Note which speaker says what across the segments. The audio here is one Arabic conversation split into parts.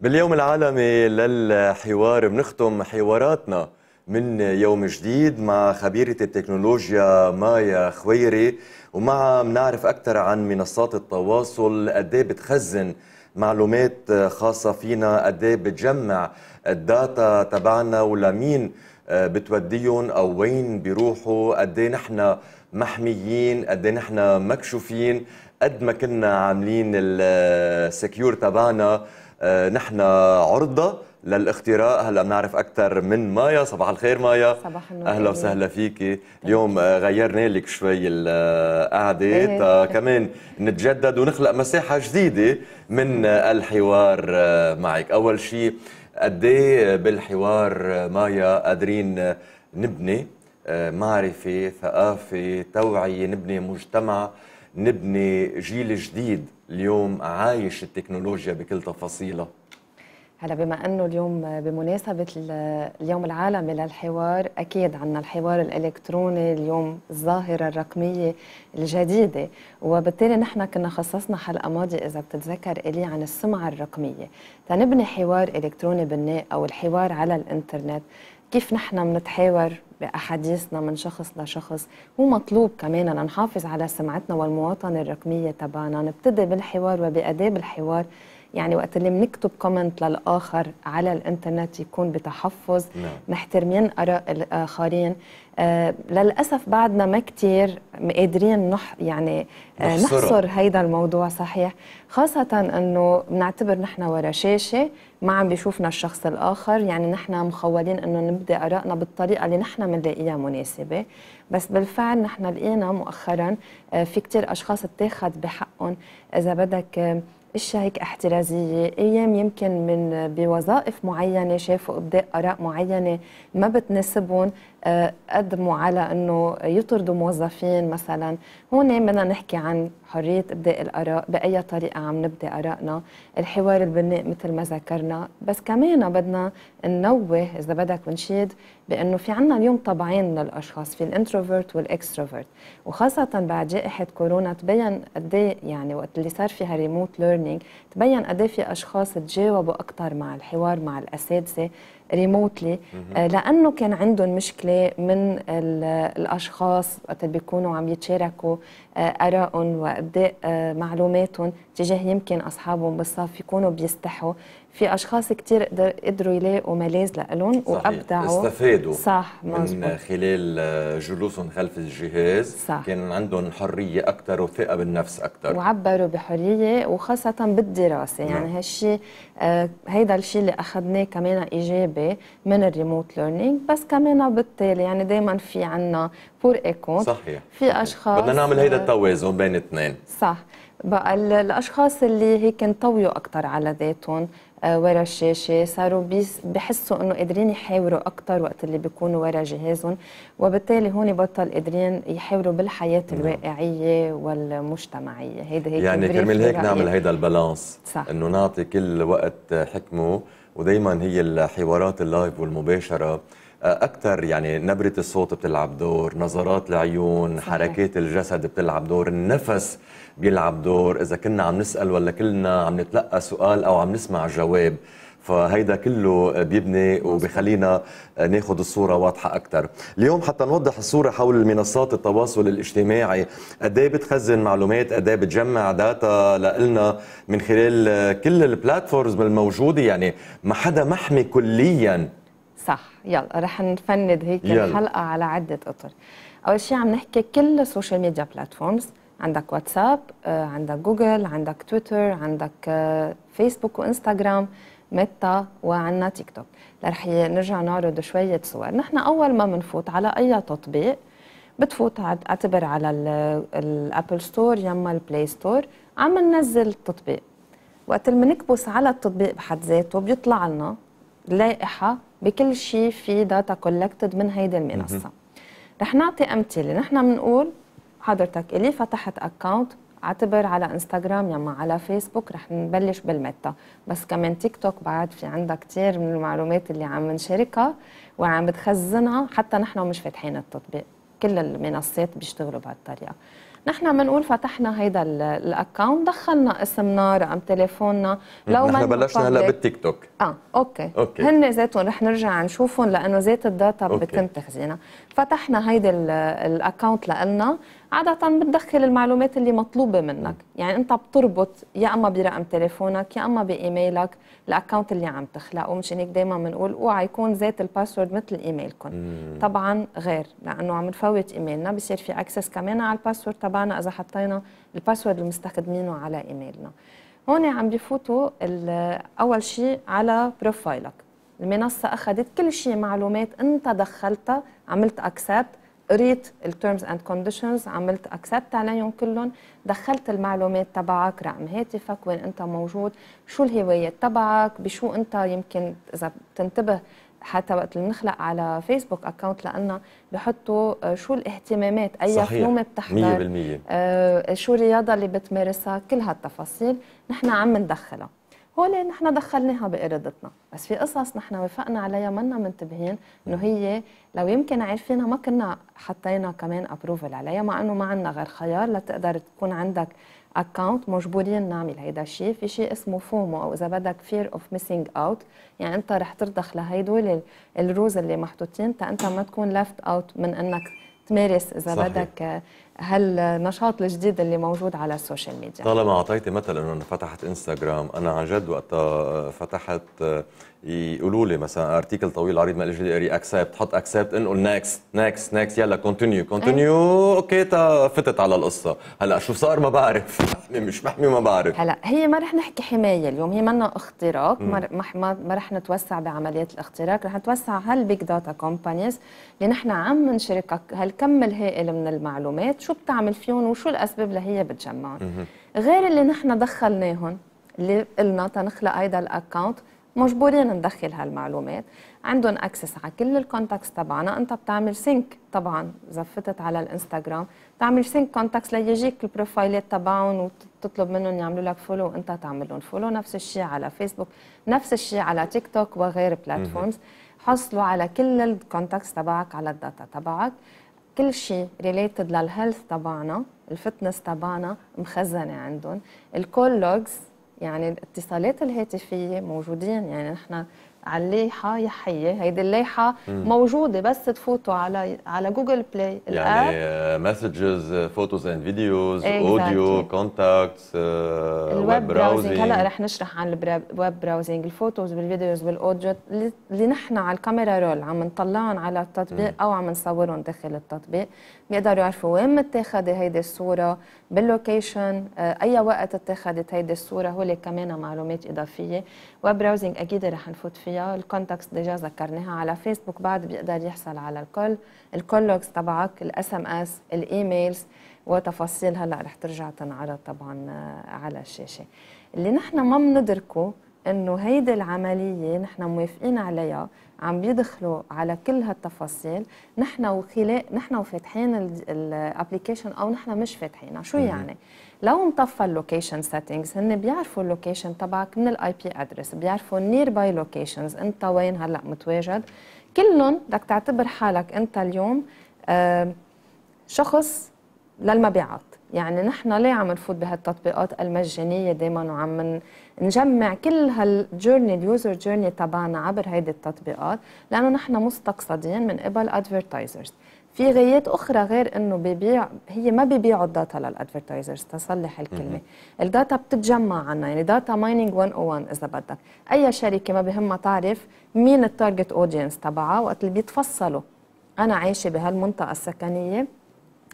Speaker 1: باليوم العالمي للحوار بنختم حواراتنا من يوم جديد مع خبيرة التكنولوجيا مايا خويري ومع منعرف أكثر عن منصات التواصل أدي بتخزن معلومات خاصة فينا أدي بتجمع الداتا تبعنا ولمين آه، بتوديهم أو وين بيروحوا أدي نحن محميين أدي نحن مكشوفين قد ما كنا عاملين السكيور تبعنا آه، نحن عرضة للاختراق هلا بنعرف اكثر من مايا صباح الخير مايا صباح النور اهلا وسهلا فيكي اليوم آه، غيرنا لك شوي القعده إيه. كمان نتجدد ونخلق مساحه جديده من الحوار آه، معك اول شيء قد إيه بالحوار مايا قادرين نبني معرفه ثقافه توعيه نبني مجتمع نبني جيل جديد اليوم عايش التكنولوجيا بكل تفاصيلها
Speaker 2: هلا بما انه اليوم بمناسبه اليوم العالمي للحوار اكيد عندنا الحوار الالكتروني اليوم الظاهره الرقميه الجديده وبالتالي نحن كنا خصصنا حلقه ماضيه اذا بتتذكر الي عن السمعه الرقميه تنبني حوار الكتروني بناء او الحوار على الانترنت كيف نحن بنتحاور باحاديثنا من شخص لشخص ومطلوب كمان نحافظ على سمعتنا والمواطنه الرقميه تبعنا نبتدي بالحوار وباداب الحوار يعني وقت اللي بنكتب كومنت للاخر على الانترنت يكون بتحفظ نعم. محترمين اراء الاخرين آه للاسف بعدنا ما كثير قادرين نح يعني آه نحصر هيدا الموضوع صحيح خاصه انه بنعتبر نحن ورا شاشه ما عم بيشوفنا الشخص الاخر يعني نحن مخولين انه نبدي ارائنا بالطريقه اللي نحن بنلاقيها مناسبه بس بالفعل نحن لقينا مؤخرا آه، في كثير اشخاص اتاخذ بحقهم اذا بدك آه، اشياء هيك احترازيه، ايام يمكن من آه، بوظائف معينه شافوا ابداء اراء معينه ما بتناسبهم قدموا آه، على انه يطردوا موظفين مثلا هون بدنا نحكي عن حريه ابداء الاراء باي طريقه عم نبدي ارائنا الحوار البناء مثل ما ذكرنا بس كمان بدنا ننوه اذا بدك ونشيد بانه في عنا اليوم طبعين من الاشخاص في الانتروفيرت والاكستروفيرت وخاصه بعد جائحه كورونا تبين قد إيه، يعني وقت اللي صار فيها ريموت ليرنينج تبين قد إيه في اشخاص تجاوبوا اكثر مع الحوار مع الاساتذه ريموتلي mhm. آه، لانه كان عندهم مشكله من الاشخاص وقت بيكونوا عم يتشاركوا آه، ارائهم وابداء إيه، آه، معلوماتهم تجاه يمكن اصحابهم بالصف يكونوا بيستحوا في اشخاص كثير قدروا يلاقوا ملاذ لهم وابدعوا استفادوا صح مزبوط. من
Speaker 1: خلال آه، جلوسهم خلف الجهاز صح. كان عندهم حريه اكثر وثقه بالنفس اكثر
Speaker 2: وعبروا بحريه وخاصه بالدراسه يعني نعم. هالشيء آه هيدا الشيء اللي اخذناه كمان ايجابي من الريموت ليرنينج بس كمان بالتالي يعني دائما في عنا بور ايكون صحيح في اشخاص بدنا نعمل هيدا التوازن بين اثنين صح بقى الاشخاص اللي هيك انطويوا اكثر على ذاتهم آه، ورا الشاشه صاروا بحسوا انه قادرين يحاوروا اكثر وقت اللي بيكونوا ورا جهازهم وبالتالي هون بطل قادرين يحاوروا بالحياه نعم. الواقعيه والمجتمعيه هيدا هيك يعني كرمال هيك نعمل هيدا
Speaker 1: البالانس انه نعطي كل وقت حكمه ودائما هي الحوارات اللايف والمباشره اكثر يعني نبره الصوت بتلعب دور نظرات العيون صحيح. حركات الجسد بتلعب دور النفس بيلعب دور اذا كنا عم نسال ولا كلنا عم نتلقى سؤال او عم نسمع الجواب فهيدا كله بيبني وبخلينا ناخذ الصوره واضحه اكثر اليوم حتى نوضح الصوره حول منصات التواصل الاجتماعي قد ايه بتخزن معلومات قد ايه بتجمع داتا لنا من خلال كل البلاتفورمز الموجوده يعني ما حدا محمي كليا
Speaker 2: صح يلا رح نفند هيك يلا. الحلقه على عده اطر اول شيء عم نحكي كل السوشيال ميديا بلاتفورمز عندك واتساب آه، عندك جوجل عندك تويتر عندك آه، فيسبوك وانستغرام ميتا وعنا تيك توك رح نرجع نعرض شوية صور نحن أول ما منفوت على أي تطبيق بتفوت اعتبر على الأبل ستور يما البلاي ستور عم ننزل التطبيق وقت اللي بنكبس على التطبيق بحد ذاته بيطلع لنا لائحة بكل شيء في داتا كولكتد من هيدي المنصه رح نعطي امثله نحن بنقول حضرتك الي فتحت اكونت اعتبر على انستغرام يما على فيسبوك رح نبلش بالميتا بس كمان تيك توك بعد في عندها كثير من المعلومات اللي عم نشاركها وعم بتخزنها حتى نحن مش فاتحين التطبيق كل المنصات بيشتغلوا بهالطريقه نحن بنقول فتحنا هيدا الاكونت دخلنا اسمنا رقم تليفوننا لو نحن بلشنا هلا بالتيك توك اه اوكي, أوكي. هن ذاتهم رح نرجع نشوفهم لانه ذات الداتا بتم تخزينها فتحنا هيدا الاكونت لنا عادة بتدخل المعلومات اللي مطلوبة منك يعني أنت بتربط يا أما برقم تليفونك يا أما بإيميلك الاكونت اللي عم تخلقه مشان هيك دايما بنقول اوعى يكون ذات الباسورد مثل إيميلكم طبعا غير لأنه عم نفوت إيميلنا بصير في أكسس كمان على الباسورد تبع تبعنا اذا حطينا الباسورد اللي مستخدمينه على ايميلنا هون عم بفوتوا اول شيء على بروفايلك المنصه اخذت كل شيء معلومات انت دخلتها عملت اكسبت قريت التيرمز اند كونديشنز عملت اكسبت عليهم كلهم دخلت المعلومات تبعك رقم هاتفك وين انت موجود شو الهوايات تبعك بشو انت يمكن اذا بتنتبه حتى وقت اللي بنخلق على فيسبوك اكونت لنا بحطوا آه، شو الاهتمامات اي فنون بتحضر 100% آه شو الرياضه اللي بتمارسها كل هالتفاصيل نحن عم ندخلها هول نحن دخلناها بإرادتنا بس في قصص نحن وافقنا عليها منا منتبهين انه هي لو يمكن عارفينها ما كنا حطينا كمان ابروفل عليها مع انه ما عندنا غير خيار لتقدر تكون عندك اكونت مجبورين نعمل هيدا الشيء في شيء اسمه فومو او اذا بدك فير اوف ميسينج اوت يعني انت رح ترضخ لهيدول الروز اللي محطوطين تا انت ما تكون ليفت اوت من انك تمارس اذا صحيح. بدك هالنشاط الجديد اللي موجود على السوشيال ميديا طالما
Speaker 1: اعطيتي مثل انه انا فتحت انستغرام انا عن جد وقتها آه، فتحت آه، يقولوا لي مثلا ارتيكل طويل عريض ما اجي اقري اكسبت حط اكسبت انقل نكست نكست نكست يلا كونتينيو كونتينيو اوكي تا فتت على القصه هلا شو صار ما بعرف مش محمي ما بعرف هلا
Speaker 2: هي ما رح نحكي حمايه اليوم هي منا اختراق ما ما رح نتوسع بعمليات الاختراق رح نتوسع هالبيج داتا كومبانيز اللي نحن عم نشارك هالكم الهائل من المعلومات شو بتعمل فيهم وشو الاسباب اللي هي بتجمعهم غير اللي نحن دخلناهم اللي قلنا تنخلق هيدا الاكونت مجبورين ندخل هالمعلومات عندهم اكسس على كل الكونتاكتس تبعنا انت بتعمل سينك طبعا اذا فتت على الانستغرام بتعمل سينك كونتاكتس ليجيك البروفايلات تبعهم وتطلب منهم يعملوا لك فولو وانت تعمل لهم فولو نفس الشيء على فيسبوك نفس الشيء على تيك توك وغير بلاتفورمز حصلوا على كل الكونتاكتس تبعك على الداتا تبعك كل شيء ريليتد للهيلث تبعنا الفتنس تبعنا مخزنه عندهم الكول لوجز يعني الاتصالات الهاتفيه موجودين يعني نحن على الليحه يا حيه هيدي اللايحه موجوده بس تفوتوا على على جوجل بلاي يعني
Speaker 1: مسجز فوتوز اند فيديوز اوديو كونتاكتس الويب براوزنج هلا رح
Speaker 2: نشرح عن الويب براوزنج الفوتوز والفيديوز والاوديو اللي نحن على الكاميرا رول عم نطلعهم على التطبيق مم. او عم نصورهم داخل التطبيق بيقدروا يعرفوا وين متاخذه هيدي الصوره باللوكيشن آه، اي وقت اتاخذت هيدي الصوره هو كمان معلومات اضافيه ويب براوزنج اكيد رح نفوت فيها الكونتاكتس ديجا ذكرناها على فيسبوك بعد بيقدر يحصل على الكل الكولوجز تبعك الاس ام اس الايميلز وتفاصيل هلا رح ترجع تنعرض طبعا آه، على الشاشه اللي نحن ما بندركه انه هيدي العمليه نحن موافقين عليها عم بيدخلوا على كل هالتفاصيل نحن وخلاء نحن وفاتحين الابلكيشن او نحن مش فاتحينها شو يعني لو مطفى اللوكيشن سيتنجز هن بيعرفوا اللوكيشن تبعك من الاي بي ادرس بيعرفوا النير باي لوكيشنز انت وين هلا متواجد كلهم بدك تعتبر حالك انت اليوم شخص للمبيعات يعني نحن ليه عم نفوت بهالتطبيقات المجانيه دائما وعم نجمع كل هالجيرني اليوزر جورني تبعنا عبر هيدي التطبيقات لانه نحن مستقصدين من قبل ادفرتايزرز في غايات اخرى غير انه ببيع هي ما ببيعوا الداتا للادفرتايزرز تصلح الكلمه الداتا بتتجمع عنا يعني داتا مايننج 101 اذا بدك اي شركه ما بهمها تعرف مين التارجت اودينس تبعها وقت اللي بيتفصلوا انا عايشه بهالمنطقه السكنيه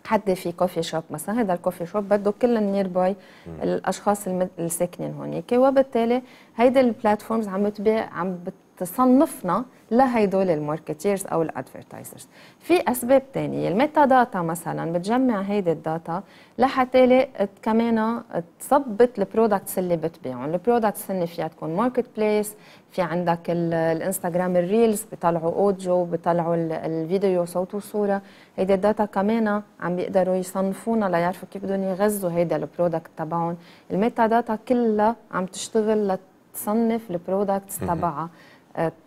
Speaker 2: حد في كوفي شوب مثلا هذا الكوفي شوب بده كل النير باي الاشخاص الساكنين هونيك وبالتالي هيدي البلاتفورمز عم بتبيع عم بت تصنفنا لهيدول الماركتيرز او الادفرتايزرز في اسباب ثانيه الميتا داتا مثلا بتجمع هيدي الداتا لحتى كمان تثبت البرودكتس اللي بتبيعهم البرودكتس اللي فيها تكون ماركت بليس في عندك الانستغرام الريلز بيطلعوا اوديو بيطلعوا الفيديو صوت وصوره هيدي الداتا كمان عم بيقدروا يصنفونا ليعرفوا كيف بدهم يغذوا هيدا البرودكت تبعهم الميتا داتا كلها عم تشتغل لتصنف البرودكتس تبعها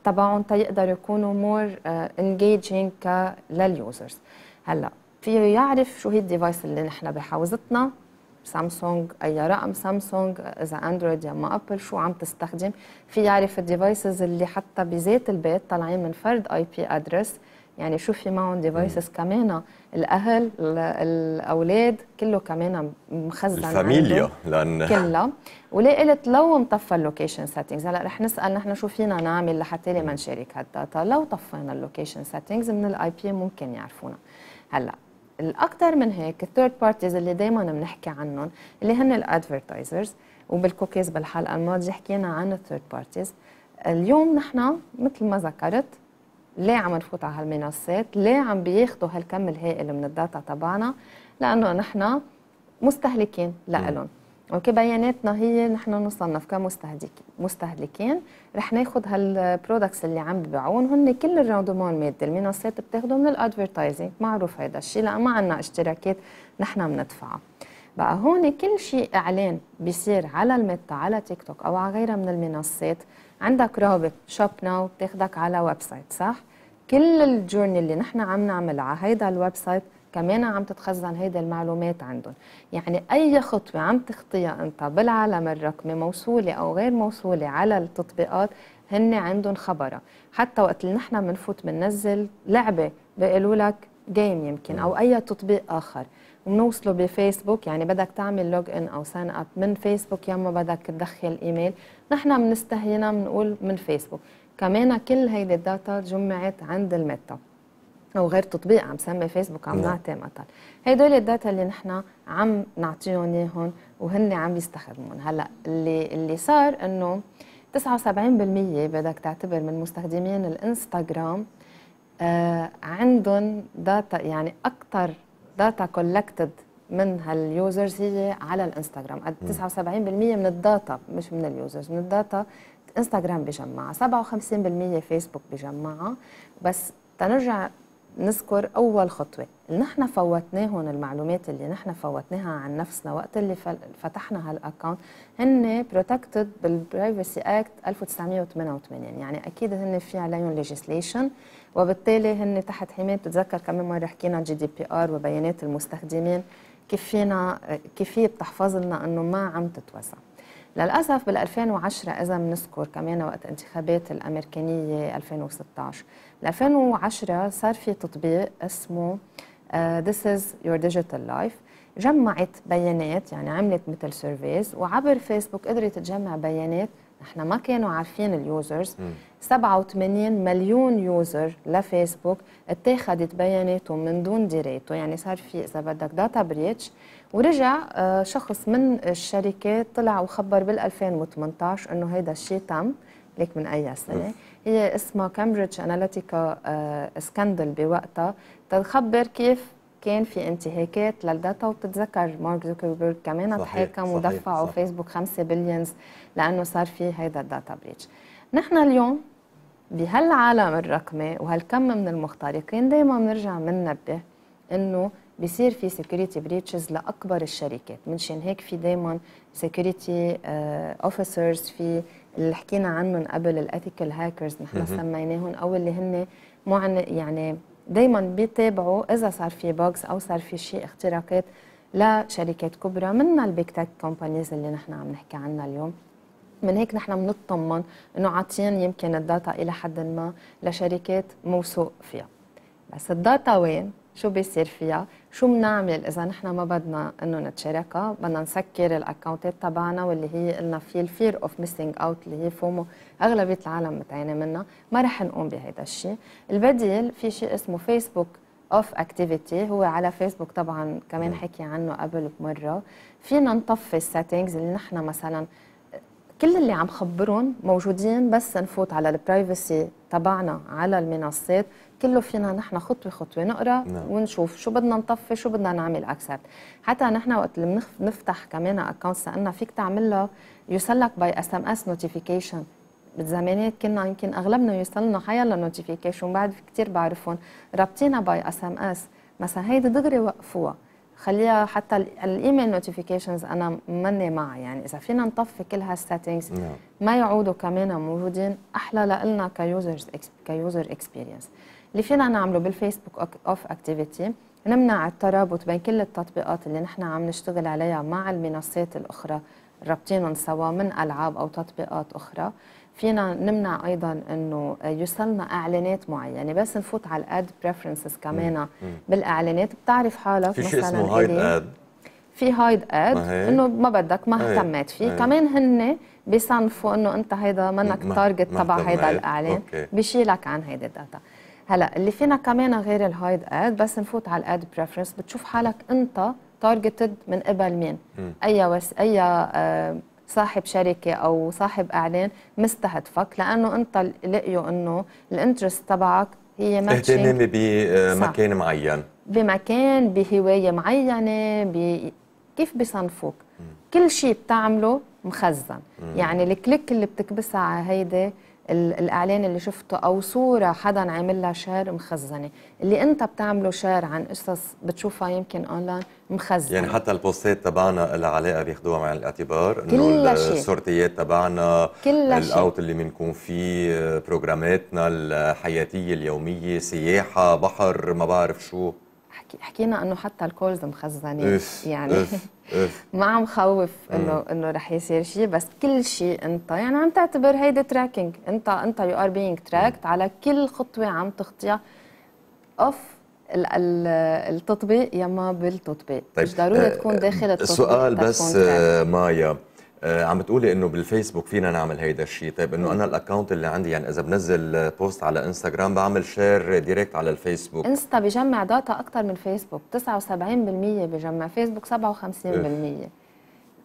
Speaker 2: تبعهم تيقدروا يكونوا مور انجيجينج لليوزرز هلا فيه يعرف شو هي الديفايس اللي نحن بحوزتنا سامسونج اي رقم سامسونج اذا اندرويد يا ما ابل شو عم تستخدم في يعرف الديفايسز اللي حتى بذات البيت طالعين من فرد اي بي ادرس يعني شو في معهم ديفايسز كمان الاهل الاولاد كله كمان مخزن الفاميليا
Speaker 1: لان كلها
Speaker 2: وليه قلت لو مطفى اللوكيشن سيتنجز هلا رح نسال نحن شو فينا نعمل لحتى ما نشارك هالداتا لو طفينا اللوكيشن سيتنجز من الاي بي ممكن يعرفونا هلا الاكثر من هيك الثيرد بارتيز اللي دائما بنحكي عنهم اللي هن الادفرتايزرز وبالكوكيز بالحلقه الماضيه حكينا عن الثيرد بارتيز اليوم نحن مثل ما ذكرت ليه عم نفوت على هالمنصات ليه عم بياخذوا هالكم الهائل من الداتا تبعنا لانه نحن مستهلكين لهم اوكي بياناتنا هي نحن نصنف كمستهلكين مستهلكين رح ناخذ هالبرودكتس اللي عم ببيعون هن كل الراندومون المادي المنصات بتاخذه من الادفرتايزنج معروف هذا الشيء لان ما عندنا اشتراكات نحن بندفعها بقى هون كل شيء اعلان بيصير على الميتا على تيك توك او على غيرها من المنصات عندك رابط شوب ناو بتاخذك على ويب سايت صح كل الجورني اللي نحن عم نعملها على هيدا الويب سايت كمان عم تتخزن هيدي المعلومات عندهم يعني أي خطوة عم تخطيها أنت بالعالم الرقمي موصولة أو غير موصولة على التطبيقات هن عندهم خبرها حتى وقت اللي نحن بنفوت بننزل لعبة بيقولوا لك جيم يمكن أو أي تطبيق آخر وبنوصله بفيسبوك يعني بدك تعمل لوج ان او ساين اب من فيسبوك يما بدك تدخل ايميل نحن بنستهينا بنقول من فيسبوك كمان كل هيدي الداتا جمعت عند الميتا او غير تطبيق عم سمي فيسبوك عم نعم. نعطي مثل هدول الداتا اللي نحن عم نعطيهم اياهم وهن عم يستخدمون هلا اللي اللي صار انه 79% بدك تعتبر من مستخدمين الانستغرام آه عندهم داتا يعني اكثر داتا كولكتد من هاليوزرز هي على الانستغرام 79% من الداتا مش من اليوزرز من الداتا انستغرام بجمعها 57% فيسبوك بجمعها بس تنرجع نذكر اول خطوه نحن فوتناهم المعلومات اللي نحن فوتناها عن نفسنا وقت اللي فتحنا هالاكونت هن بروتكتد بالبرايفسي اكت 1988 يعني اكيد هن في عليهم ليجيسليشن وبالتالي هن تحت حمايه بتتذكر كمان مره حكينا جي دي بي ار وبيانات المستخدمين كيف فينا كيف هي بتحفظ لنا انه ما عم تتوسع للاسف بال 2010 اذا بنذكر كمان وقت انتخابات الامريكانيه 2016 ب 2010 صار في تطبيق اسمه آه، this is your digital life جمعت بيانات يعني عملت مثل سيرفيز وعبر فيسبوك قدرت تجمع بيانات نحن ما كانوا عارفين اليوزرز 87 مليون يوزر لفيسبوك اتاخدت بياناتهم من دون درايته يعني صار في اذا بدك داتا بريتش ورجع آه، شخص من الشركات طلع وخبر بال 2018 انه هيدا الشيء تم ليك من اي سنه هي اسمها كامبريدج اناليتيكا سكاندل بوقتها تتخبر كيف كان في انتهاكات للداتا وبتتذكر مارك زوكربيرج كمان تحاكم ودفعوا فيسبوك 5 بليونز لانه صار في هيدا الداتا بريتش نحن اليوم بهالعالم الرقمي وهالكم من المخترقين دائما بنرجع بننبه انه بصير في سكيورتي بريتشز لاكبر الشركات منشان هيك في دائما سكيورتي اوفيسرز في اللي حكينا عنهم قبل الاثيكال هاكرز نحن سميناهم او اللي هن يعني دايما بيتابعوا اذا صار في بوكس او صار في شيء اختراقات لشركات كبرى من البيك تك كومبانيز اللي نحن عم نحكي عنها اليوم من هيك نحن بنطمن انه عاطيين يمكن الداتا الى حد ما لشركات موثوق فيها بس الداتا وين شو بيصير فيها شو بنعمل اذا نحن ما بدنا انه نتشاركها بدنا نسكر الاكونتات تبعنا واللي هي قلنا في الفير اوف ميسينج اوت اللي هي فومو اغلبيه العالم بتعاني منها ما رح نقوم بهذا الشيء البديل في شيء اسمه فيسبوك اوف اكتيفيتي هو على فيسبوك طبعا كمان نعم. حكي عنه قبل بمره فينا نطفي السيتنجز اللي نحن مثلا كل اللي عم خبرهم موجودين بس نفوت على البرايفسي تبعنا على المنصات كله فينا نحن خطوه خطوه نقرا نعم. ونشوف شو بدنا نطفي شو بدنا نعمل اكسبت حتى نحن وقت اللي بنفتح كمان اكونت لنا فيك تعمل له يوصل لك باي اس ام اس نوتيفيكيشن بالزمانات كنا يمكن اغلبنا يوصلنا حيلا نوتيفيكيشن بعد في كثير بعرفهم ربطينا باي اس ام اس مثلا هيدي دغري وقفوها خليها حتى الايميل نوتيفيكيشنز انا ماني مع يعني اذا فينا نطفي كل هالسيتنجز نعم. ما يعودوا كمان موجودين احلى لنا كيوزرز كيوزر اكسبيرينس اللي فينا نعمله بالفيسبوك اوف اكتيفيتي نمنع الترابط بين كل التطبيقات اللي نحن عم نشتغل عليها مع المنصات الاخرى رابطينهم سوا من العاب او تطبيقات اخرى فينا نمنع ايضا انه يوصلنا اعلانات معينه بس نفوت على الاد بريفرنسز كمان بالاعلانات بتعرف حالك في شيء اسمه هايد اد في هايد اد انه ما بدك ما اهتميت فيه كمان هن بيصنفوا انه انت هيدا منك التارجت تبع هيدا الاعلان بشيلك عن هيدا الداتا هلا اللي فينا كمان غير الهايد اد بس نفوت على الاد بريفرنس بتشوف حالك انت تارجتد من قبل مين اي وس... اي آه، صاحب شركه او صاحب اعلان مستهدفك لانه انت لقيوا انه الانترست تبعك هي اهتمامي
Speaker 1: بمكان معين
Speaker 2: بمكان بهوايه معينه ب... كيف بصنفوك كل شيء بتعمله مخزن م. يعني الكليك اللي بتكبسها على هيدي الاعلان اللي شفته او صوره حدا عامل لها شير مخزنه اللي انت بتعمله شير عن قصص بتشوفها يمكن اونلاين مخزنه يعني
Speaker 1: حتى البوستات تبعنا لها علاقه بياخذوها مع الاعتبار كل انه السورتيات تبعنا
Speaker 2: كل الاوت
Speaker 1: اللي بنكون فيه بروجراماتنا الحياتيه اليوميه سياحه بحر ما بعرف شو حكي
Speaker 2: حكينا انه حتى الكولز مخزنه يعني إيه. ما عم خوف انه انه رح يصير شيء بس كل شيء انت يعني عم تعتبر هيدا تراكينج انت انت يو ار بينج تراكت على كل خطوه عم تخطيها اوف التطبيق يا ما بالتطبيق طيب مش ضروري آه، تكون داخل التطبيق السؤال بس آه،
Speaker 1: مايا آه، عم بتقولي انه بالفيسبوك فينا نعمل هيدا الشيء طيب انه انا الاكونت اللي عندي يعني اذا بنزل بوست على انستغرام بعمل شير ديريكت على الفيسبوك انستا
Speaker 2: بجمع داتا اكثر من فيسبوك 79% بجمع فيسبوك 57% إيه.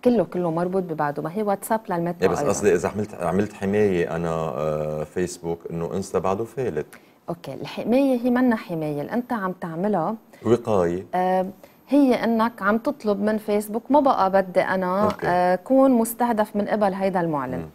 Speaker 2: كله كله مربوط ببعضه ما هي واتساب للمترو إيه بس قصدي
Speaker 1: اذا عملت عملت حمايه انا آه، فيسبوك انه انستا بعده فالت
Speaker 2: اوكي الحمايه هي منا حمايه اللي انت عم تعملها
Speaker 1: وقايه
Speaker 2: آه هي انك عم تطلب من فيسبوك ما بقى بدي انا اكون آه، كون مستهدف من قبل هيدا المعلن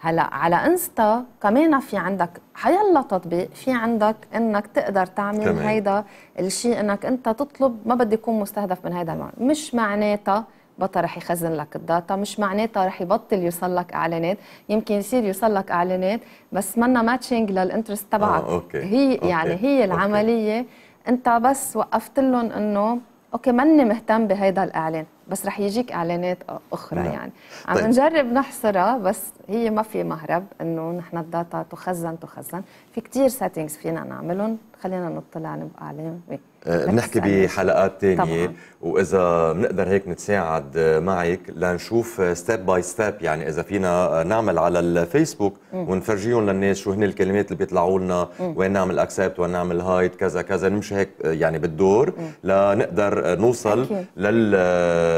Speaker 2: هلا على انستا كمان في عندك حيلا تطبيق في عندك انك تقدر تعمل كمان. هيدا الشيء انك انت تطلب ما بدي يكون مستهدف من هيدا المعلن مش معناتها بطل رح يخزن لك الداتا مش معناتها رح يبطل يوصل لك اعلانات يمكن يصير يوصل لك اعلانات بس منا ماتشنج للانترست تبعك آه، أوكي. هي يعني أوكي. يعني هي العمليه أوكي. انت بس وقفت لهم انه اوكي ماني مهتم بهيدا الاعلان بس رح يجيك اعلانات اخرى لا. نعم. يعني عم طيب. نجرب نحصرها بس هي ما في مهرب انه نحن الداتا تخزن تخزن في كتير سيتنجز فينا نعملهم خلينا نطلع نبقى عليهم
Speaker 1: أه، بنحكي بحلقات تانية واذا بنقدر هيك نتساعد معك لنشوف ستيب باي ستيب يعني اذا فينا نعمل على الفيسبوك ونفرجيهم للناس شو هن الكلمات اللي بيطلعوا لنا وين نعمل اكسبت وين نعمل هايد كذا كذا نمشي هيك يعني بالدور مم. لنقدر نوصل أكيد. لل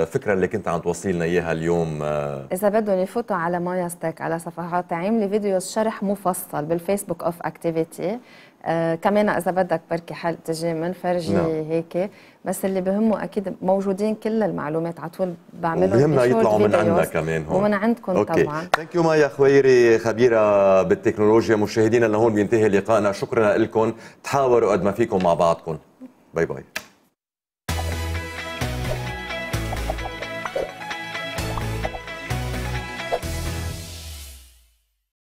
Speaker 1: الفكره اللي كنت عم توصي لنا اياها اليوم آه،
Speaker 2: اذا بدهم يفوتوا على مايا ستيك على صفحات عامله فيديو شرح مفصل بالفيسبوك اوف اكتيفيتي آه كمان اذا بدك بركي حل تجي منفرجي نعم. هيك بس اللي بهمه اكيد موجودين كل المعلومات على طول بعملهم بهمنا يطلعوا من عندنا كمان هون ومن عندكم أوكي. طبعا ثانك
Speaker 1: يو مايا خويري خبيره بالتكنولوجيا مشاهدينا لهون بينتهي لقائنا شكرا لكم تحاوروا قد ما فيكم مع بعضكم باي باي